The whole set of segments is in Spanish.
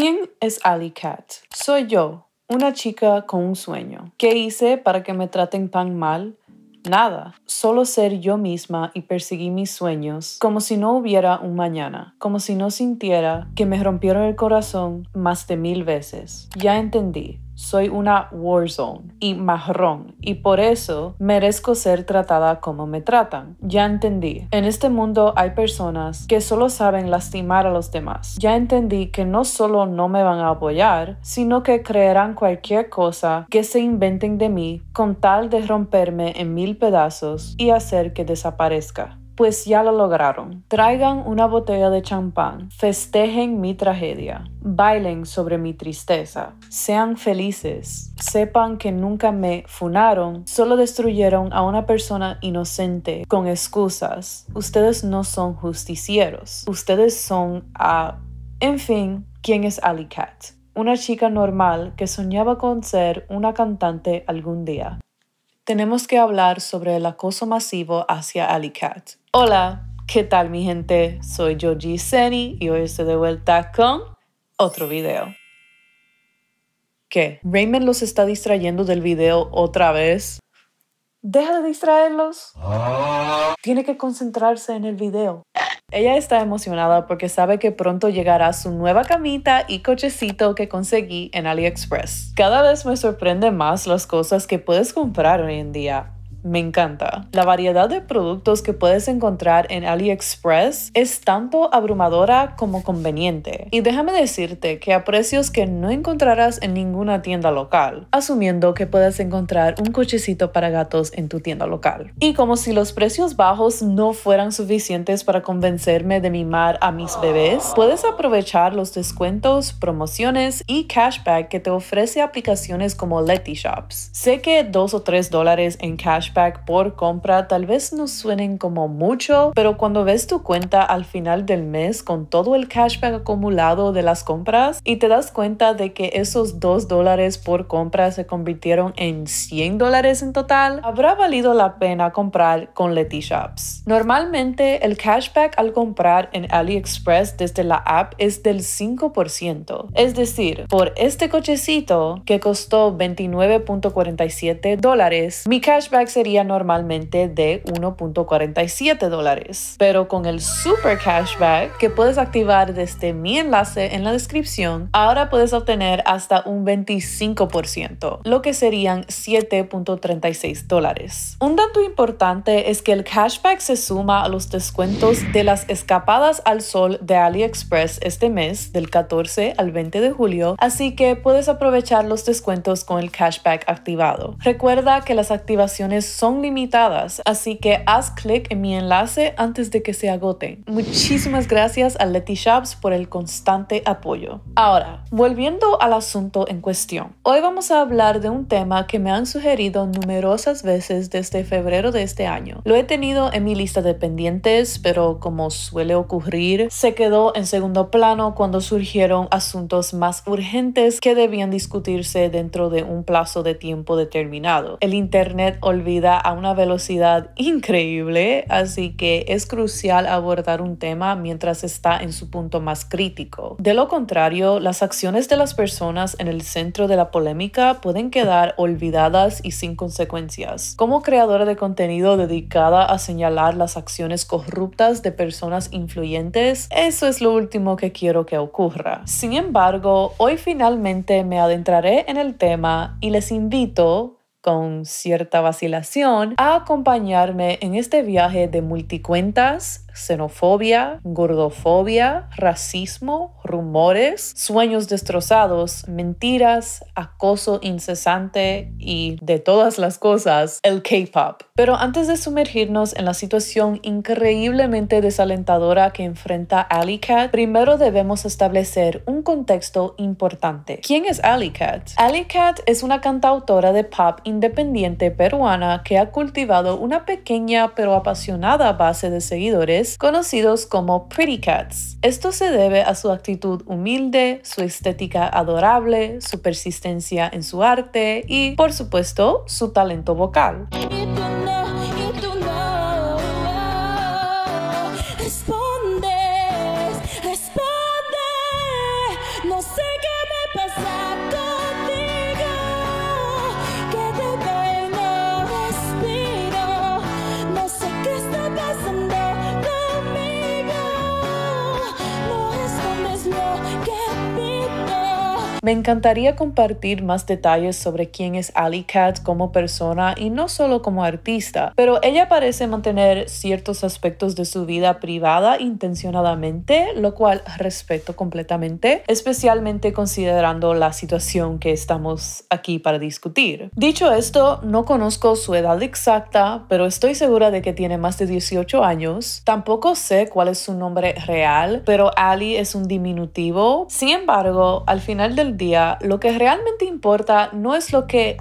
¿Quién es Ali Cat? Soy yo, una chica con un sueño. ¿Qué hice para que me traten tan mal? Nada, solo ser yo misma y perseguir mis sueños como si no hubiera un mañana, como si no sintiera que me rompieron el corazón más de mil veces. Ya entendí, soy una warzone y marrón y por eso merezco ser tratada como me tratan. Ya entendí. En este mundo hay personas que solo saben lastimar a los demás. Ya entendí que no solo no me van a apoyar, sino que creerán cualquier cosa que se inventen de mí con tal de romperme en mil pedazos y hacer que desaparezca pues ya lo lograron. Traigan una botella de champán, festejen mi tragedia, bailen sobre mi tristeza, sean felices, sepan que nunca me funaron, solo destruyeron a una persona inocente con excusas. Ustedes no son justicieros, ustedes son a... en fin, ¿quién es Ali Cat? Una chica normal que soñaba con ser una cantante algún día tenemos que hablar sobre el acoso masivo hacia Alicat. Hola, ¿qué tal mi gente? Soy Yoji Seni y hoy estoy de vuelta con otro video. ¿Qué? ¿Raymond los está distrayendo del video otra vez? deja de distraerlos. Tiene que concentrarse en el video. Ella está emocionada porque sabe que pronto llegará su nueva camita y cochecito que conseguí en AliExpress. Cada vez me sorprende más las cosas que puedes comprar hoy en día me encanta. La variedad de productos que puedes encontrar en AliExpress es tanto abrumadora como conveniente. Y déjame decirte que a precios que no encontrarás en ninguna tienda local, asumiendo que puedes encontrar un cochecito para gatos en tu tienda local. Y como si los precios bajos no fueran suficientes para convencerme de mimar a mis bebés, puedes aprovechar los descuentos, promociones y cashback que te ofrece aplicaciones como Letty Shops. Sé que dos o tres dólares en cash por compra tal vez no suenen como mucho, pero cuando ves tu cuenta al final del mes con todo el cashback acumulado de las compras y te das cuenta de que esos 2 dólares por compra se convirtieron en 100 dólares en total, habrá valido la pena comprar con Leti Shops. Normalmente el cashback al comprar en AliExpress desde la app es del 5%, es decir, por este cochecito que costó 29.47 dólares, mi cashback se sería normalmente de 1.47 dólares. Pero con el super cashback que puedes activar desde mi enlace en la descripción, ahora puedes obtener hasta un 25%, lo que serían 7.36 dólares. Un dato importante es que el cashback se suma a los descuentos de las escapadas al sol de AliExpress este mes, del 14 al 20 de julio, así que puedes aprovechar los descuentos con el cashback activado. Recuerda que las activaciones son limitadas, así que haz clic en mi enlace antes de que se agoten. Muchísimas gracias a Letty Shops por el constante apoyo. Ahora, volviendo al asunto en cuestión. Hoy vamos a hablar de un tema que me han sugerido numerosas veces desde febrero de este año. Lo he tenido en mi lista de pendientes, pero como suele ocurrir, se quedó en segundo plano cuando surgieron asuntos más urgentes que debían discutirse dentro de un plazo de tiempo determinado. El Internet olvidó a una velocidad increíble, así que es crucial abordar un tema mientras está en su punto más crítico. De lo contrario, las acciones de las personas en el centro de la polémica pueden quedar olvidadas y sin consecuencias. Como creadora de contenido dedicada a señalar las acciones corruptas de personas influyentes, eso es lo último que quiero que ocurra. Sin embargo, hoy finalmente me adentraré en el tema y les invito con cierta vacilación, a acompañarme en este viaje de multicuentas xenofobia, gordofobia, racismo, rumores, sueños destrozados, mentiras, acoso incesante y de todas las cosas, el K-Pop. Pero antes de sumergirnos en la situación increíblemente desalentadora que enfrenta Alicat, primero debemos establecer un contexto importante. ¿Quién es Alicat? Alicat es una cantautora de pop independiente peruana que ha cultivado una pequeña pero apasionada base de seguidores conocidos como pretty cats. Esto se debe a su actitud humilde, su estética adorable, su persistencia en su arte y, por supuesto, su talento vocal. Me encantaría compartir más detalles sobre quién es Ali Cat como persona y no solo como artista, pero ella parece mantener ciertos aspectos de su vida privada intencionadamente, lo cual respeto completamente, especialmente considerando la situación que estamos aquí para discutir. Dicho esto, no conozco su edad exacta, pero estoy segura de que tiene más de 18 años. Tampoco sé cuál es su nombre real, pero Ali es un diminutivo. Sin embargo, al final del lo que realmente importa no es lo que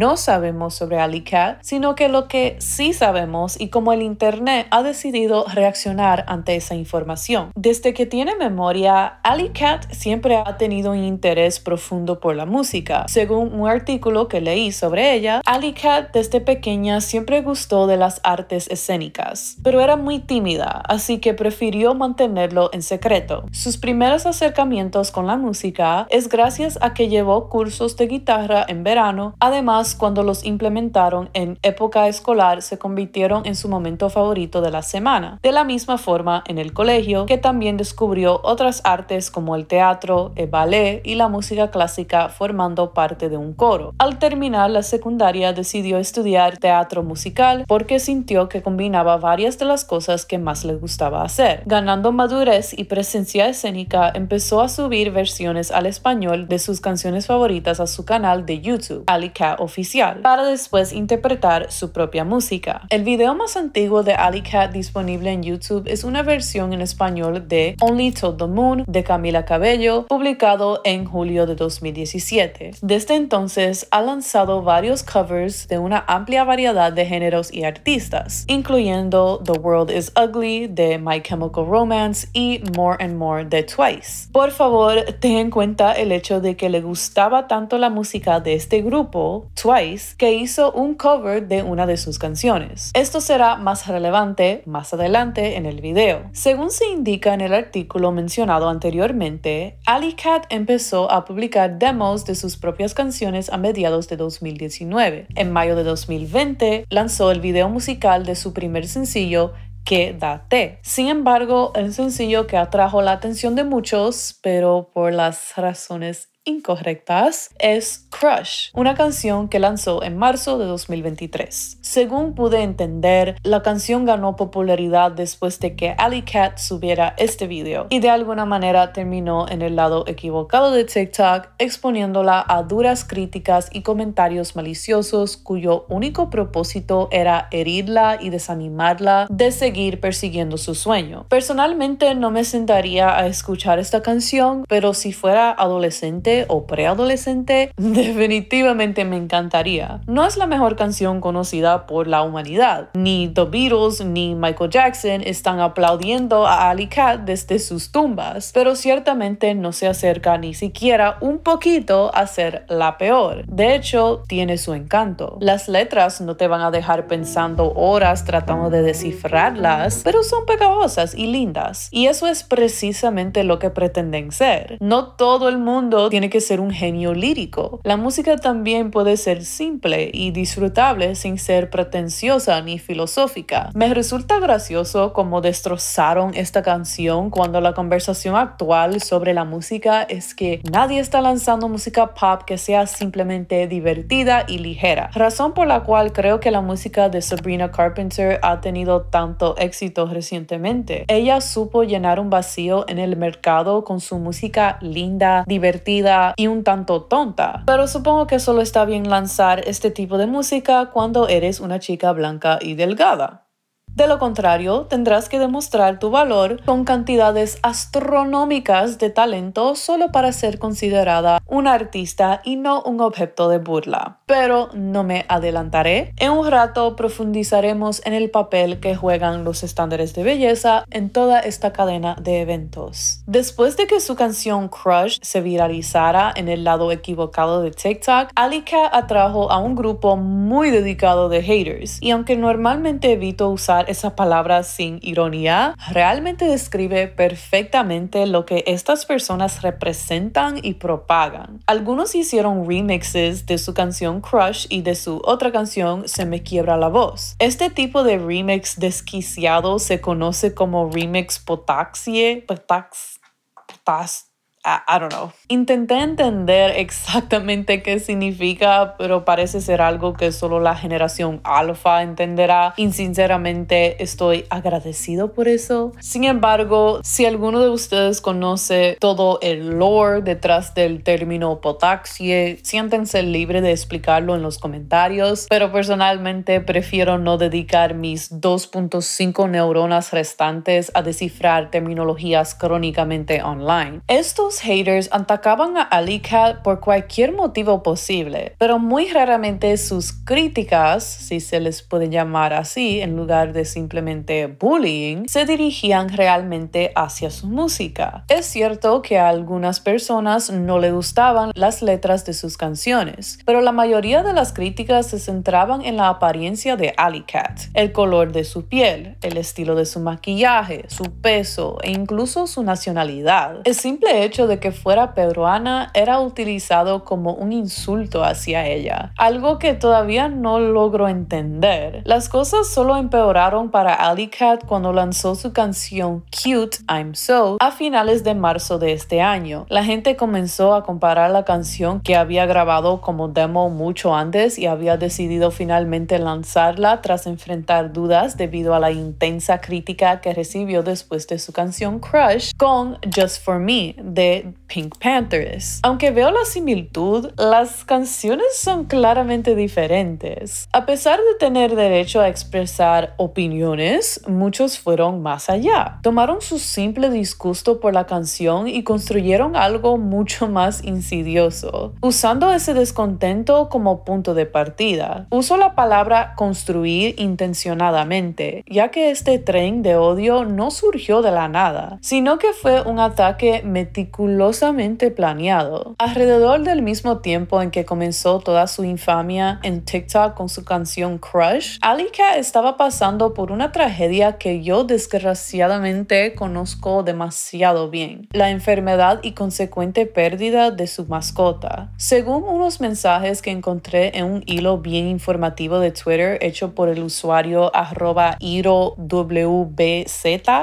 no sabemos sobre AliCat, sino que lo que sí sabemos y cómo el Internet ha decidido reaccionar ante esa información. Desde que tiene memoria, AliCat siempre ha tenido un interés profundo por la música. Según un artículo que leí sobre ella, AliCat desde pequeña siempre gustó de las artes escénicas, pero era muy tímida, así que prefirió mantenerlo en secreto. Sus primeros acercamientos con la música es gracias a que llevó cursos de guitarra en verano, además cuando los implementaron en época escolar, se convirtieron en su momento favorito de la semana. De la misma forma, en el colegio, que también descubrió otras artes como el teatro, el ballet y la música clásica formando parte de un coro. Al terminar la secundaria, decidió estudiar teatro musical porque sintió que combinaba varias de las cosas que más le gustaba hacer. Ganando madurez y presencia escénica, empezó a subir versiones al español de sus canciones favoritas a su canal de YouTube, Ali Official para después interpretar su propia música. El video más antiguo de Alicat disponible en YouTube es una versión en español de Only Told the Moon de Camila Cabello, publicado en julio de 2017. Desde entonces ha lanzado varios covers de una amplia variedad de géneros y artistas, incluyendo The World is Ugly de My Chemical Romance y More and More de Twice. Por favor, ten en cuenta el hecho de que le gustaba tanto la música de este grupo, Twice que hizo un cover de una de sus canciones. Esto será más relevante más adelante en el video. Según se indica en el artículo mencionado anteriormente, Alicat Cat empezó a publicar demos de sus propias canciones a mediados de 2019. En mayo de 2020 lanzó el video musical de su primer sencillo que date. Sin embargo, el sencillo que atrajo la atención de muchos, pero por las razones incorrectas es Crush, una canción que lanzó en marzo de 2023. Según pude entender, la canción ganó popularidad después de que Ali Cat subiera este video y de alguna manera terminó en el lado equivocado de TikTok, exponiéndola a duras críticas y comentarios maliciosos cuyo único propósito era herirla y desanimarla de seguir persiguiendo su sueño. Personalmente no me sentaría a escuchar esta canción, pero si fuera adolescente o preadolescente, definitivamente me encantaría. No es la mejor canción conocida por la humanidad. Ni The Beatles ni Michael Jackson están aplaudiendo a Ali Cat desde sus tumbas, pero ciertamente no se acerca ni siquiera un poquito a ser la peor. De hecho, tiene su encanto. Las letras no te van a dejar pensando horas tratando de descifrarlas, pero son pegajosas y lindas. Y eso es precisamente lo que pretenden ser. No todo el mundo tiene que ser un genio lírico. La música también puede ser simple y disfrutable sin ser pretenciosa ni filosófica. Me resulta gracioso cómo destrozaron esta canción cuando la conversación actual sobre la música es que nadie está lanzando música pop que sea simplemente divertida y ligera. Razón por la cual creo que la música de Sabrina Carpenter ha tenido tanto éxito recientemente. Ella supo llenar un vacío en el mercado con su música linda, divertida, y un tanto tonta. Pero supongo que solo está bien lanzar este tipo de música cuando eres una chica blanca y delgada. De lo contrario, tendrás que demostrar tu valor con cantidades astronómicas de talento solo para ser considerada una artista y no un objeto de burla. Pero no me adelantaré. En un rato profundizaremos en el papel que juegan los estándares de belleza en toda esta cadena de eventos. Después de que su canción Crush se viralizara en el lado equivocado de TikTok, Alika atrajo a un grupo muy dedicado de haters y aunque normalmente evito usar esa palabra sin ironía, realmente describe perfectamente lo que estas personas representan y propagan. Algunos hicieron remixes de su canción Crush y de su otra canción Se me quiebra la voz. Este tipo de remix desquiciado se conoce como remix potaxie, potax, potas, I, don't know. Intenté entender exactamente qué significa, pero parece ser algo que solo la generación alfa entenderá y sinceramente estoy agradecido por eso. Sin embargo, si alguno de ustedes conoce todo el lore detrás del término potaxie, siéntense libre de explicarlo en los comentarios, pero personalmente prefiero no dedicar mis 2.5 neuronas restantes a descifrar terminologías crónicamente online. Esto haters atacaban a Ali Cat por cualquier motivo posible, pero muy raramente sus críticas, si se les puede llamar así, en lugar de simplemente bullying, se dirigían realmente hacia su música. Es cierto que a algunas personas no le gustaban las letras de sus canciones, pero la mayoría de las críticas se centraban en la apariencia de Ali Cat, el color de su piel, el estilo de su maquillaje, su peso e incluso su nacionalidad. El simple hecho de que fuera peruana era utilizado como un insulto hacia ella, algo que todavía no logro entender. Las cosas solo empeoraron para Ali Cat cuando lanzó su canción Cute I'm So a finales de marzo de este año. La gente comenzó a comparar la canción que había grabado como demo mucho antes y había decidido finalmente lanzarla tras enfrentar dudas debido a la intensa crítica que recibió después de su canción Crush con Just For Me de Pink Panthers. Aunque veo la similitud, las canciones son claramente diferentes. A pesar de tener derecho a expresar opiniones, muchos fueron más allá. Tomaron su simple disgusto por la canción y construyeron algo mucho más insidioso, usando ese descontento como punto de partida. Uso la palabra construir intencionadamente, ya que este tren de odio no surgió de la nada, sino que fue un ataque meticuloso meticulosamente planeado. Alrededor del mismo tiempo en que comenzó toda su infamia en TikTok con su canción Crush, Alika estaba pasando por una tragedia que yo desgraciadamente conozco demasiado bien, la enfermedad y consecuente pérdida de su mascota. Según unos mensajes que encontré en un hilo bien informativo de Twitter hecho por el usuario arroba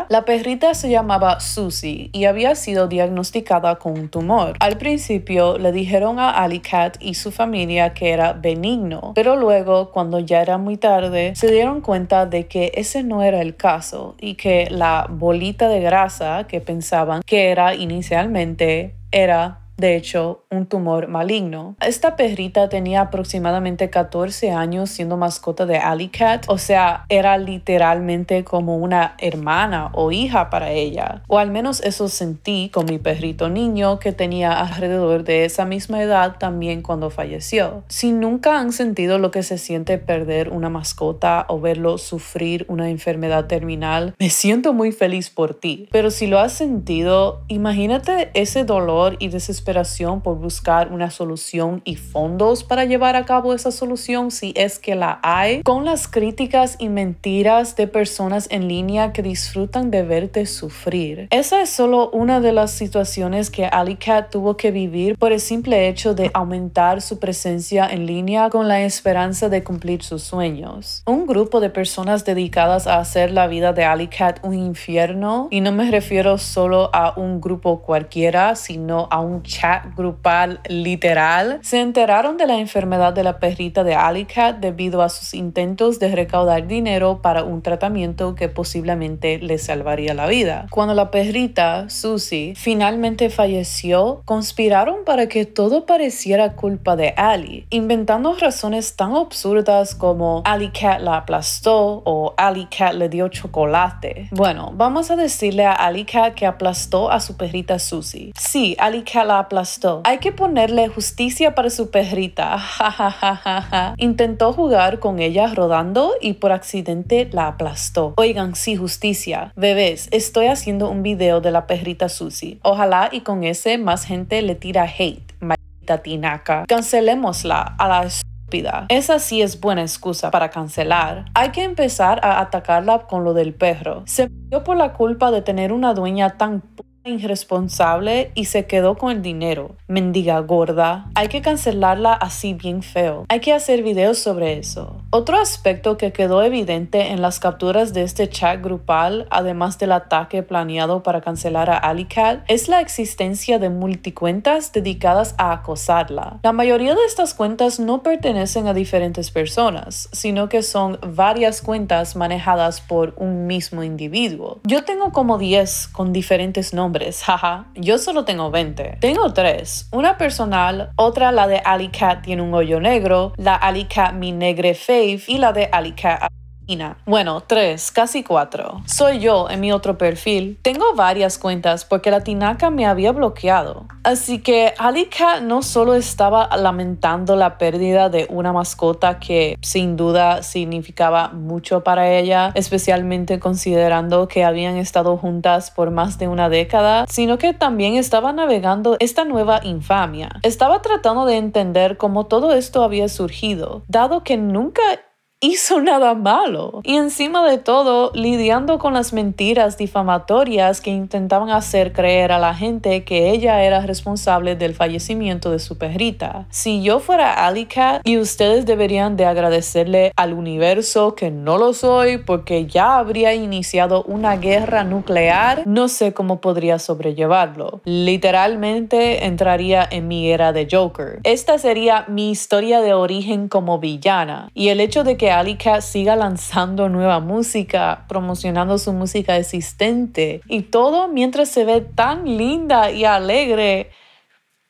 la perrita se llamaba Susie y había sido diagnosticada con un tumor. Al principio le dijeron a Alicat y su familia que era benigno, pero luego, cuando ya era muy tarde, se dieron cuenta de que ese no era el caso y que la bolita de grasa que pensaban que era inicialmente era de hecho, un tumor maligno. Esta perrita tenía aproximadamente 14 años siendo mascota de Alley Cat, o sea, era literalmente como una hermana o hija para ella. O al menos eso sentí con mi perrito niño que tenía alrededor de esa misma edad también cuando falleció. Si nunca han sentido lo que se siente perder una mascota o verlo sufrir una enfermedad terminal, me siento muy feliz por ti. Pero si lo has sentido, imagínate ese dolor y desesperación por buscar una solución y fondos para llevar a cabo esa solución si es que la hay, con las críticas y mentiras de personas en línea que disfrutan de verte sufrir. Esa es solo una de las situaciones que Alicat tuvo que vivir por el simple hecho de aumentar su presencia en línea con la esperanza de cumplir sus sueños. Un grupo de personas dedicadas a hacer la vida de Alicat un infierno, y no me refiero solo a un grupo cualquiera, sino a un chat grupal literal, se enteraron de la enfermedad de la perrita de Alicat debido a sus intentos de recaudar dinero para un tratamiento que posiblemente le salvaría la vida. Cuando la perrita, Susie, finalmente falleció, conspiraron para que todo pareciera culpa de Ali, inventando razones tan absurdas como Ali Cat la aplastó o Ali Cat le dio chocolate. Bueno, vamos a decirle a Ali que aplastó a su perrita Susie. Sí, Ali Cat la aplastó. Hay que ponerle justicia para su perrita. Intentó jugar con ella rodando y por accidente la aplastó. Oigan, sí, justicia. Bebés, estoy haciendo un video de la perrita Susie. Ojalá y con ese más gente le tira hate. Maldita tinaca. Cancelémosla a la estúpida. esa sí es buena excusa para cancelar. Hay que empezar a atacarla con lo del perro. Se murió por la culpa de tener una dueña tan irresponsable y se quedó con el dinero. Mendiga gorda. Hay que cancelarla así bien feo. Hay que hacer videos sobre eso. Otro aspecto que quedó evidente en las capturas de este chat grupal, además del ataque planeado para cancelar a Alicat, es la existencia de multicuentas dedicadas a acosarla. La mayoría de estas cuentas no pertenecen a diferentes personas, sino que son varias cuentas manejadas por un mismo individuo. Yo tengo como 10 con diferentes nombres jaja. Yo solo tengo 20. Tengo tres. Una personal, otra la de Alicat tiene un hoyo negro, la Alicat mi negre fave y la de Alicat bueno, tres, casi cuatro. Soy yo en mi otro perfil. Tengo varias cuentas porque la tinaca me había bloqueado. Así que Alika no solo estaba lamentando la pérdida de una mascota que sin duda significaba mucho para ella, especialmente considerando que habían estado juntas por más de una década, sino que también estaba navegando esta nueva infamia. Estaba tratando de entender cómo todo esto había surgido, dado que nunca hizo nada malo. Y encima de todo, lidiando con las mentiras difamatorias que intentaban hacer creer a la gente que ella era responsable del fallecimiento de su perrita. Si yo fuera Alicat, y ustedes deberían de agradecerle al universo que no lo soy porque ya habría iniciado una guerra nuclear, no sé cómo podría sobrellevarlo. Literalmente entraría en mi era de Joker. Esta sería mi historia de origen como villana y el hecho de que que siga lanzando nueva música, promocionando su música existente y todo mientras se ve tan linda y alegre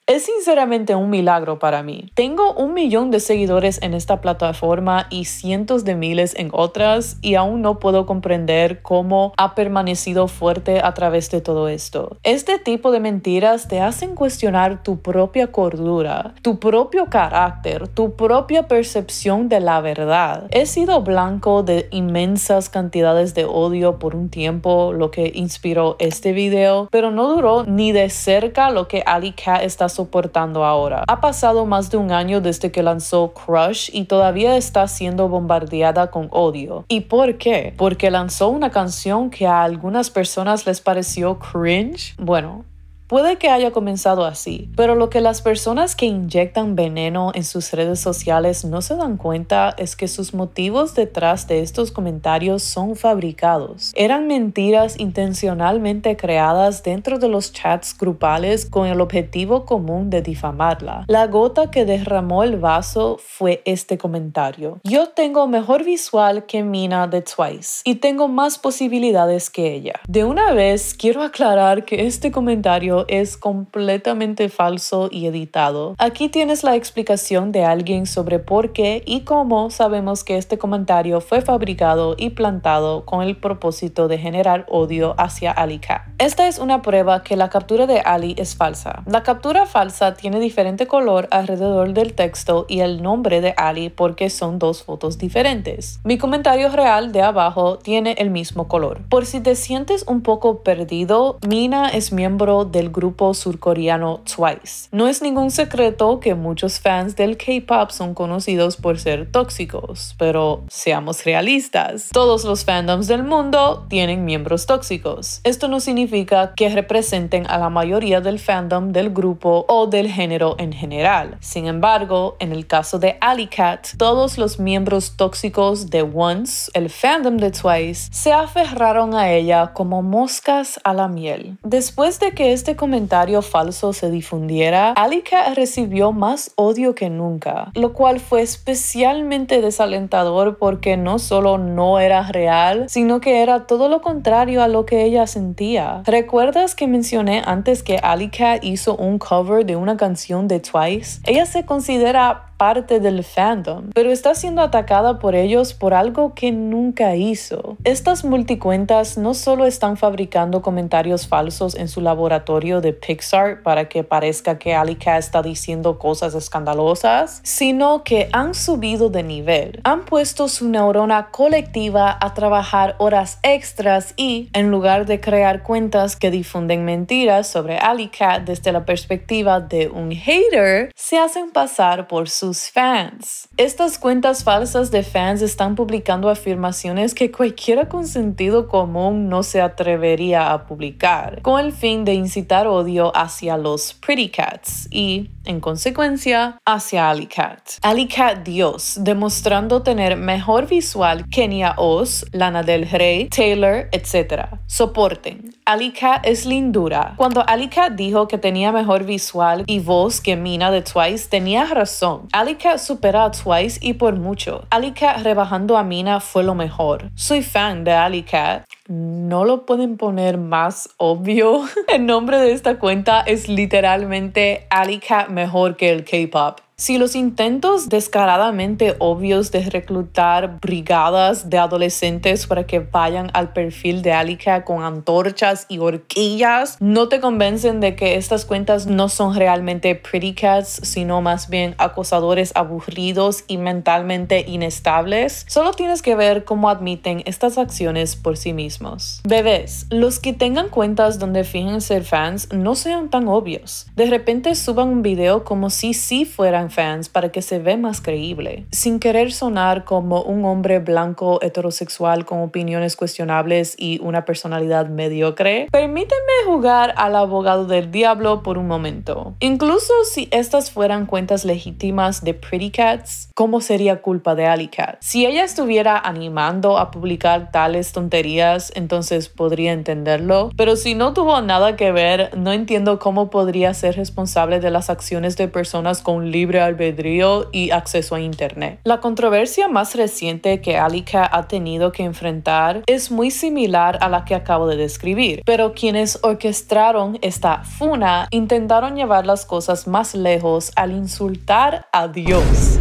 es sinceramente un milagro para mí. Tengo un millón de seguidores en esta plataforma y cientos de miles en otras y aún no puedo comprender cómo ha permanecido fuerte a través de todo esto. Este tipo de mentiras te hacen cuestionar tu propia cordura, tu propio carácter, tu propia percepción de la verdad. He sido blanco de inmensas cantidades de odio por un tiempo, lo que inspiró este video, pero no duró ni de cerca lo que Ali Cat está soportando ahora. Ha pasado más de un año desde que lanzó Crush y todavía está siendo bombardeada con odio. ¿Y por qué? Porque lanzó una canción que a algunas personas les pareció cringe. Bueno, Puede que haya comenzado así, pero lo que las personas que inyectan veneno en sus redes sociales no se dan cuenta es que sus motivos detrás de estos comentarios son fabricados. Eran mentiras intencionalmente creadas dentro de los chats grupales con el objetivo común de difamarla. La gota que derramó el vaso fue este comentario. Yo tengo mejor visual que Mina de Twice y tengo más posibilidades que ella. De una vez quiero aclarar que este comentario es completamente falso y editado. Aquí tienes la explicación de alguien sobre por qué y cómo sabemos que este comentario fue fabricado y plantado con el propósito de generar odio hacia Ali Cat. Esta es una prueba que la captura de Ali es falsa. La captura falsa tiene diferente color alrededor del texto y el nombre de Ali porque son dos fotos diferentes. Mi comentario real de abajo tiene el mismo color. Por si te sientes un poco perdido, Mina es miembro del grupo surcoreano Twice. No es ningún secreto que muchos fans del K-pop son conocidos por ser tóxicos, pero seamos realistas, todos los fandoms del mundo tienen miembros tóxicos. Esto no significa que representen a la mayoría del fandom del grupo o del género en general. Sin embargo, en el caso de Alicat, todos los miembros tóxicos de Once, el fandom de Twice, se aferraron a ella como moscas a la miel. Después de que este comentario falso se difundiera, Alika recibió más odio que nunca, lo cual fue especialmente desalentador porque no solo no era real, sino que era todo lo contrario a lo que ella sentía. ¿Recuerdas que mencioné antes que Alika hizo un cover de una canción de Twice? Ella se considera parte del fandom, pero está siendo atacada por ellos por algo que nunca hizo. Estas multicuentas no solo están fabricando comentarios falsos en su laboratorio de Pixar para que parezca que Alika está diciendo cosas escandalosas, sino que han subido de nivel. Han puesto su neurona colectiva a trabajar horas extras y, en lugar de crear cuentas que difunden mentiras sobre Alika desde la perspectiva de un hater, se hacen pasar por su fans. Estas cuentas falsas de fans están publicando afirmaciones que cualquiera con sentido común no se atrevería a publicar, con el fin de incitar odio hacia los Pretty Cats y, en consecuencia, hacia Alicat. Alicat Dios, demostrando tener mejor visual que Nia Oz, Lana del Rey, Taylor, etc. Soporten. Alicat es lindura. Cuando Alicat dijo que tenía mejor visual y voz que Mina de Twice, tenía razón. Alika supera a Twice y por mucho. Alika rebajando a Mina fue lo mejor. Soy fan de Alicat, No lo pueden poner más obvio. El nombre de esta cuenta es literalmente Alicat mejor que el K-pop. Si los intentos descaradamente obvios de reclutar brigadas de adolescentes para que vayan al perfil de Alika con antorchas y horquillas no te convencen de que estas cuentas no son realmente pretty cats, sino más bien acosadores aburridos y mentalmente inestables, solo tienes que ver cómo admiten estas acciones por sí mismos. Bebés, los que tengan cuentas donde fingen ser fans no sean tan obvios. De repente suban un video como si sí fueran fans para que se vea más creíble, sin querer sonar como un hombre blanco heterosexual con opiniones cuestionables y una personalidad mediocre. Permíteme jugar al abogado del diablo por un momento. Incluso si estas fueran cuentas legítimas de Pretty Cats, ¿cómo sería culpa de Alicat? Si ella estuviera animando a publicar tales tonterías, entonces podría entenderlo, pero si no tuvo nada que ver, no entiendo cómo podría ser responsable de las acciones de personas con libre albedrío y acceso a Internet. La controversia más reciente que Alicat ha tenido que enfrentar es muy similar a la que acabo de describir, pero quienes orquestaron esta funa intentaron llevar las cosas más lejos al insultar a Dios.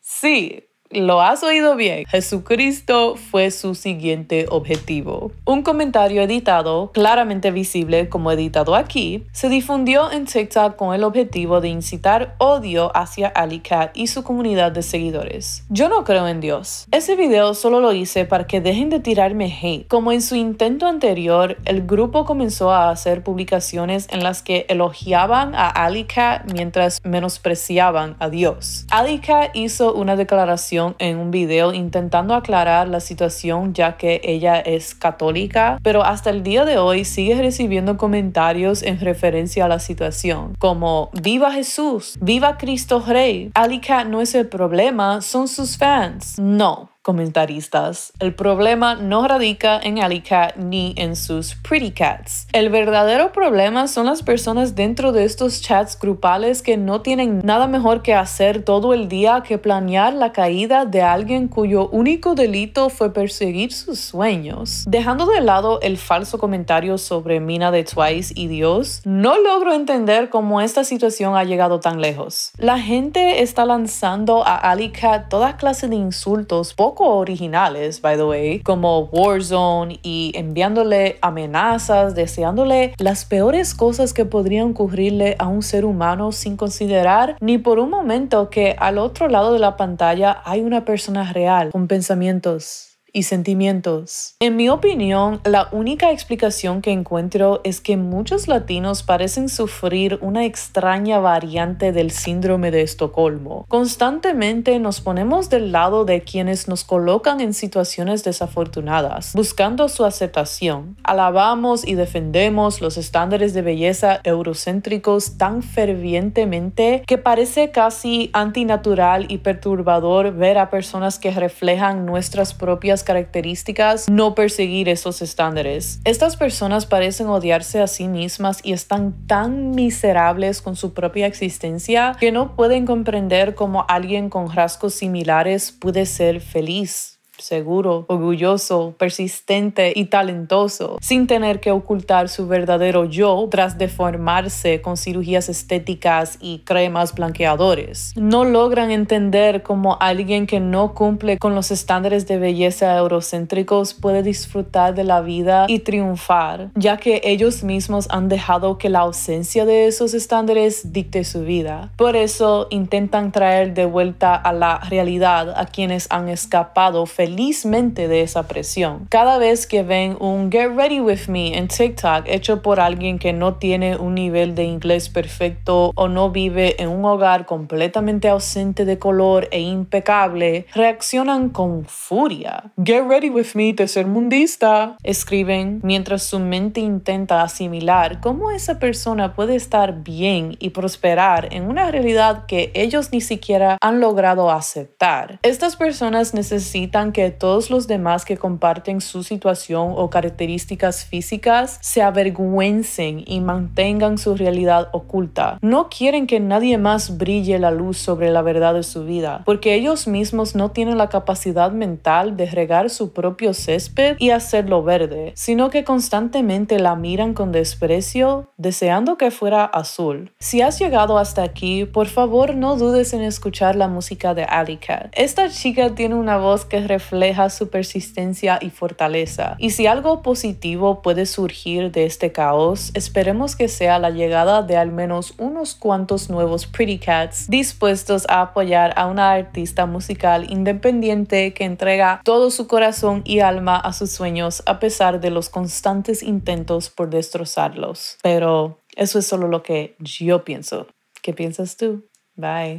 Sí, lo has oído bien. Jesucristo fue su siguiente objetivo. Un comentario editado, claramente visible como editado aquí, se difundió en TikTok con el objetivo de incitar odio hacia Alicat y su comunidad de seguidores. Yo no creo en Dios. Ese video solo lo hice para que dejen de tirarme hate. Como en su intento anterior, el grupo comenzó a hacer publicaciones en las que elogiaban a Alicat mientras menospreciaban a Dios. Alicat hizo una declaración en un video intentando aclarar la situación ya que ella es católica, pero hasta el día de hoy sigue recibiendo comentarios en referencia a la situación, como viva Jesús, viva Cristo Rey, Alicat no es el problema, son sus fans. No, comentaristas. El problema no radica en Alicat ni en sus Pretty Cats. El verdadero problema son las personas dentro de estos chats grupales que no tienen nada mejor que hacer todo el día que planear la caída de alguien cuyo único delito fue perseguir sus sueños. Dejando de lado el falso comentario sobre Mina de Twice y Dios, no logro entender cómo esta situación ha llegado tan lejos. La gente está lanzando a Alicat toda clase de insultos, poco originales, by the way, como Warzone y enviándole amenazas, deseándole las peores cosas que podrían ocurrirle a un ser humano sin considerar ni por un momento que al otro lado de la pantalla hay una persona real con pensamientos y sentimientos. En mi opinión, la única explicación que encuentro es que muchos latinos parecen sufrir una extraña variante del síndrome de Estocolmo. Constantemente nos ponemos del lado de quienes nos colocan en situaciones desafortunadas, buscando su aceptación. Alabamos y defendemos los estándares de belleza eurocéntricos tan fervientemente que parece casi antinatural y perturbador ver a personas que reflejan nuestras propias características no perseguir esos estándares. Estas personas parecen odiarse a sí mismas y están tan miserables con su propia existencia que no pueden comprender cómo alguien con rasgos similares puede ser feliz seguro, orgulloso, persistente y talentoso, sin tener que ocultar su verdadero yo tras deformarse con cirugías estéticas y cremas blanqueadores. No logran entender cómo alguien que no cumple con los estándares de belleza eurocéntricos puede disfrutar de la vida y triunfar, ya que ellos mismos han dejado que la ausencia de esos estándares dicte su vida. Por eso intentan traer de vuelta a la realidad a quienes han escapado felizmente felizmente de esa presión. Cada vez que ven un Get Ready With Me en TikTok hecho por alguien que no tiene un nivel de inglés perfecto o no vive en un hogar completamente ausente de color e impecable, reaccionan con furia. Get Ready With Me, tercermundista, escriben mientras su mente intenta asimilar cómo esa persona puede estar bien y prosperar en una realidad que ellos ni siquiera han logrado aceptar. Estas personas necesitan que todos los demás que comparten su situación o características físicas se avergüencen y mantengan su realidad oculta. No quieren que nadie más brille la luz sobre la verdad de su vida, porque ellos mismos no tienen la capacidad mental de regar su propio césped y hacerlo verde, sino que constantemente la miran con desprecio, deseando que fuera azul. Si has llegado hasta aquí, por favor no dudes en escuchar la música de Alicat. Esta chica tiene una voz que es refleja su persistencia y fortaleza. Y si algo positivo puede surgir de este caos, esperemos que sea la llegada de al menos unos cuantos nuevos Pretty Cats dispuestos a apoyar a una artista musical independiente que entrega todo su corazón y alma a sus sueños a pesar de los constantes intentos por destrozarlos. Pero eso es solo lo que yo pienso. ¿Qué piensas tú? Bye.